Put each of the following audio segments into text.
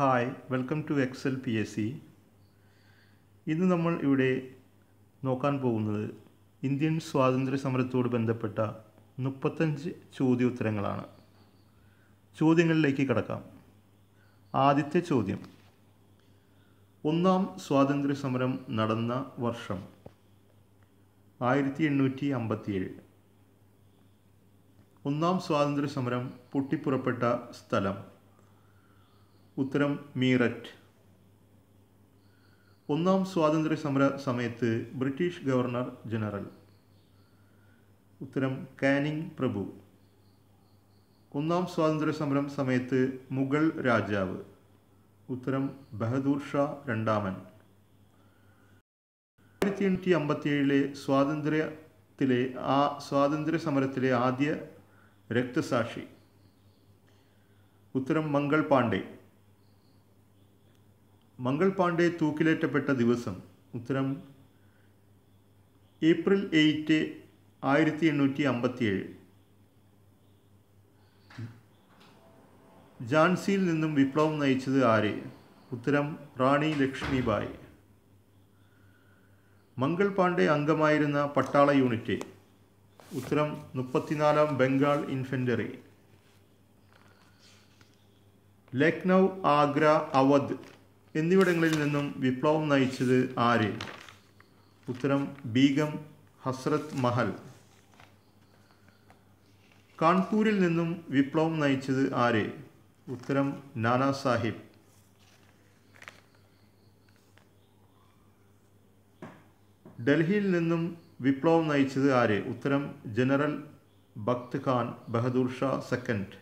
Hi welcome to Excel P S C ഇന്ന് നമ്മൾ ഇവിടെ നോക്കാൻ പോകുന്നത് ഇന്ത്യൻ സ്വാതന്ത്ര്യ സമരത്തോട് ബന്ധപ്പെട്ട മുപ്പത്തഞ്ച് ചോദ്യോത്തരങ്ങളാണ് ചോദ്യങ്ങളിലേക്ക് കടക്കാം ആദ്യത്തെ ചോദ്യം ഒന്നാം സ്വാതന്ത്ര്യ സമരം നടന്ന വർഷം ആയിരത്തി എണ്ണൂറ്റി അമ്പത്തിയേഴ് ഒന്നാം സ്വാതന്ത്ര്യ സമരം പൊട്ടിപ്പുറപ്പെട്ട സ്ഥലം ഉത്തരം മീററ്റ് ഒന്നാം സ്വാതന്ത്ര്യ സമര സമയത്ത് ബ്രിട്ടീഷ് ഗവർണർ ജനറൽ ഉത്തരം കാനിങ് പ്രഭു ഒന്നാം സ്വാതന്ത്ര്യ സമരം സമയത്ത് മുഗൾ രാജാവ് ഉത്തരം ബഹദൂർ ഷാ രണ്ടാമൻ ആയിരത്തി എണ്ണൂറ്റി അമ്പത്തിയേഴിലെ സ്വാതന്ത്ര്യത്തിലെ ആ സ്വാതന്ത്ര്യ സമരത്തിലെ ആദ്യ രക്തസാക്ഷി ഉത്തരം മംഗൾ പാണ്ഡേ മംഗൾ പാണ്ഡെ തൂക്കിലേറ്റപ്പെട്ട ദിവസം ഉത്തരം ഏപ്രിൽ എയ്റ്റ് ആയിരത്തി എണ്ണൂറ്റി അമ്പത്തിയേഴ് ജാൻസിയിൽ നിന്നും വിപ്ലവം നയിച്ചത് ആര് ഉത്തരം റാണി ലക്ഷ്മിബായ് മംഗൾ പാണ്ഡെ അംഗമായിരുന്ന പട്ടാള യൂണിറ്റ് ഉത്തരം മുപ്പത്തിനാലാം ബംഗാൾ ഇൻഫെൻറ്ററി ലക്നൗ ആഗ്ര അവധ് എന്നിവിടങ്ങളിൽ നിന്നും വിപ്ലവം നയിച്ചത് ആര് ഉത്തരം ബീഗം ഹസ്രത് മഹൽ കാൺപൂരിൽ നിന്നും വിപ്ലവം നയിച്ചത് ആര് ഉത്തരം നാനാ സാഹിബ് ഡൽഹിയിൽ നിന്നും വിപ്ലവം നയിച്ചത് ആര് ഉത്തരം ജനറൽ ഭക്ത് ഖാൻ ബഹദൂർ ഷാ സെക്കൻഡ്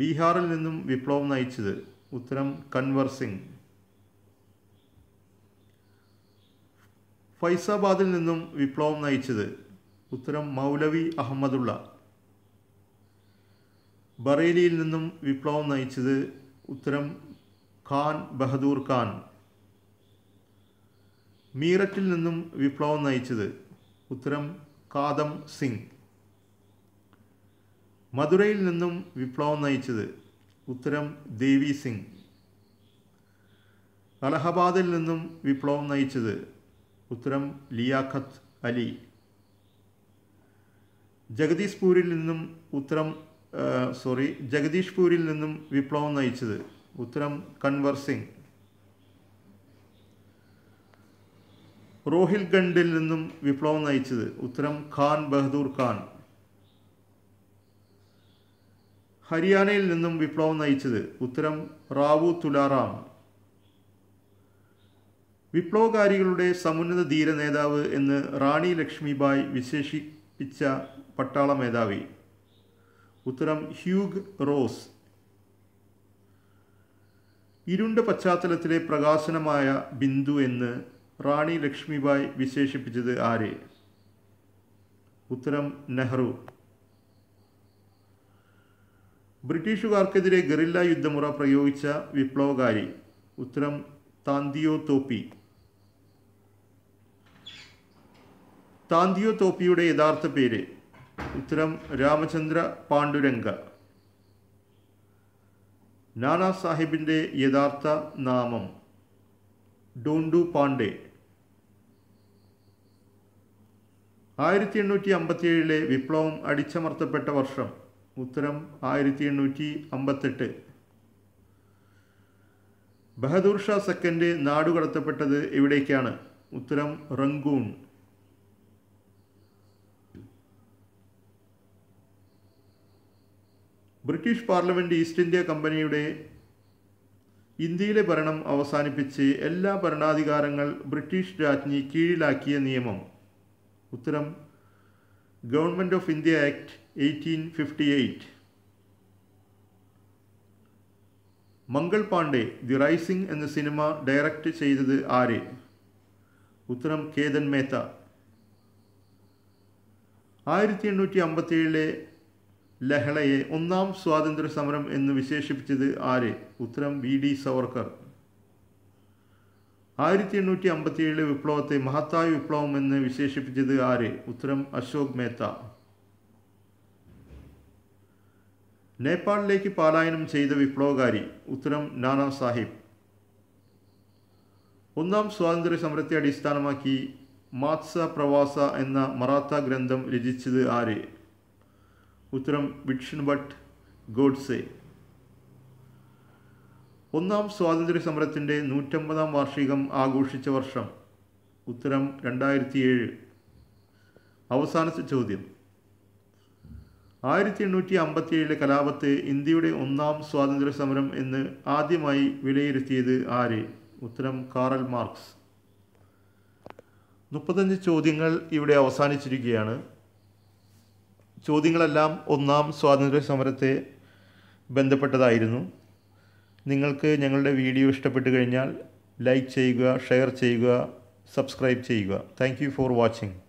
ബീഹാറിൽ നിന്നും വിപ്ലവം നയിച്ചത് ഉത്തരം കൺവർസിംഗ് ഫൈസാബാദിൽ നിന്നും വിപ്ലവം നയിച്ചത് ഉത്തരം മൗലവി അഹമ്മദുള്ള ബറേലിയിൽ നിന്നും വിപ്ലവം നയിച്ചത് ഉത്തരം ഖാൻ ബഹദൂർ ഖാൻ മീററ്റിൽ നിന്നും വിപ്ലവം നയിച്ചത് ഉത്തരം കാദം സിംഗ് മധുരയിൽ നിന്നും വിപ്ലവം നയിച്ചത് ഉത്തരം ദേവി സിംഗ് അലഹബാദിൽ നിന്നും വിപ്ലവം നയിച്ചത് ഉത്തരം ലിയാഖത്ത് അലി ജഗദീഷ്പൂരിൽ നിന്നും ഉത്തരം സോറി ജഗദീഷ്പൂരിൽ നിന്നും വിപ്ലവം നയിച്ചത് ഉത്തരം കൺവർ സിംഗ് റോഹിൽഗണ്ടിൽ നിന്നും വിപ്ലവം നയിച്ചത് ഉത്തരം ഖാൻ ബഹദൂർ ഖാൻ ഹരിയാനയിൽ നിന്നും വിപ്ലവം നയിച്ചത് ഉത്തരം റാവു തുലാറാം വിപ്ലവകാരികളുടെ സമുന്നത ധീര നേതാവ് എന്ന് റാണി ലക്ഷ്മിബായ് വിശേഷിപ്പിച്ച പട്ടാള മേധാവി ഉത്തരം ഹ്യൂഗ് റോസ് ഇരുണ്ട പശ്ചാത്തലത്തിലെ പ്രകാശനമായ ബിന്ദു എന്ന് റാണി ലക്ഷ്മിബായ് വിശേഷിപ്പിച്ചത് ആരെ ഉത്തരം നെഹ്റു ബ്രിട്ടീഷുകാർക്കെതിരെ ഗറില്ല യുദ്ധമുറ പ്രയോഗിച്ച വിപ്ലവകാരി ഉത്തരം താന്തിയോ തോപ്പി താന്തിയോ തോപ്പിയുടെ യഥാർത്ഥ പേര് ഉത്തരം രാമചന്ദ്ര പാണ്ഡുരംഗ നാനാ സാഹിബിൻ്റെ യഥാർത്ഥ നാമം ഡോണ്ടു പാണ്ഡെ ആയിരത്തി എണ്ണൂറ്റി അമ്പത്തിയേഴിലെ വിപ്ലവം അടിച്ചമർത്തപ്പെട്ട വർഷം ഉത്തരം ആയിരത്തി എണ്ണൂറ്റി അമ്പത്തെട്ട് ബഹദൂർ ഷാ സെക്കൻഡ് നാടുകടത്തപ്പെട്ടത് എവിടേക്കാണ് ഉത്തരം Rangoon British parliament East India കമ്പനിയുടെ ഇന്ത്യയിലെ ഭരണം അവസാനിപ്പിച്ച് എല്ലാ ഭരണാധികാരങ്ങൾ ബ്രിട്ടീഷ് രാജ്ഞി കീഴിലാക്കിയ നിയമം ഉത്തരം government of India act 1858. Mangal Pandey the rising എന്ന സിനിമ ഡയറക്റ്റ് ചെയ്തത് ആര് ഉത്തരം കേതൻ മേത്ത ആയിരത്തി എണ്ണൂറ്റി അമ്പത്തിയേഴിലെ ലഹളയെ ഒന്നാം സ്വാതന്ത്ര്യ സമരം എന്ന് വിശേഷിപ്പിച്ചത് ആര് ഉത്തരം വി ഡി സവർക്കർ ആയിരത്തി എണ്ണൂറ്റി അമ്പത്തിയേഴിലെ വിപ്ലവത്തെ മഹത്തായ വിപ്ലവം എന്ന് വിശേഷിപ്പിച്ചത് ആര് ഉത്തരം അശോക് മേത്ത നേപ്പാളിലേക്ക് പാലായനം ചെയ്ത വിപ്ലവകാരി ഉത്തരം നാനാ സാഹിബ് ഒന്നാം സ്വാതന്ത്ര്യ സമരത്തെ അടിസ്ഥാനമാക്കി മാത്സ പ്രവാസ എന്ന മറാത്ത ഗ്രന്ഥം രചിച്ചത് ആര് ഉത്തരം വിക്ഷൻ ഭട്ട് ഗോഡ്സെ ഒന്നാം സ്വാതന്ത്ര്യ സമരത്തിൻ്റെ നൂറ്റമ്പതാം വാർഷികം ആഘോഷിച്ച വർഷം ഉത്തരം രണ്ടായിരത്തി ഏഴ് അവസാനത്തെ ചോദ്യം ആയിരത്തി എണ്ണൂറ്റി ഏഴിലെ കലാപത്തെ ഇന്ത്യയുടെ ഒന്നാം സ്വാതന്ത്ര്യ സമരം എന്ന് ആദ്യമായി വിലയിരുത്തിയത് ആര് ഉത്തരം കാറൽ മാർക്സ് മുപ്പത്തഞ്ച് ചോദ്യങ്ങൾ ഇവിടെ അവസാനിച്ചിരിക്കുകയാണ് ചോദ്യങ്ങളെല്ലാം ഒന്നാം സ്വാതന്ത്ര്യ സമരത്തെ ബന്ധപ്പെട്ടതായിരുന്നു നിങ്ങൾക്ക് ഞങ്ങളുടെ വീഡിയോ ഇഷ്ടപ്പെട്ടു കഴിഞ്ഞാൽ ലൈക്ക് ചെയ്യുക ഷെയർ ചെയ്യുക സബ്സ്ക്രൈബ് ചെയ്യുക താങ്ക് ഫോർ വാച്ചിങ്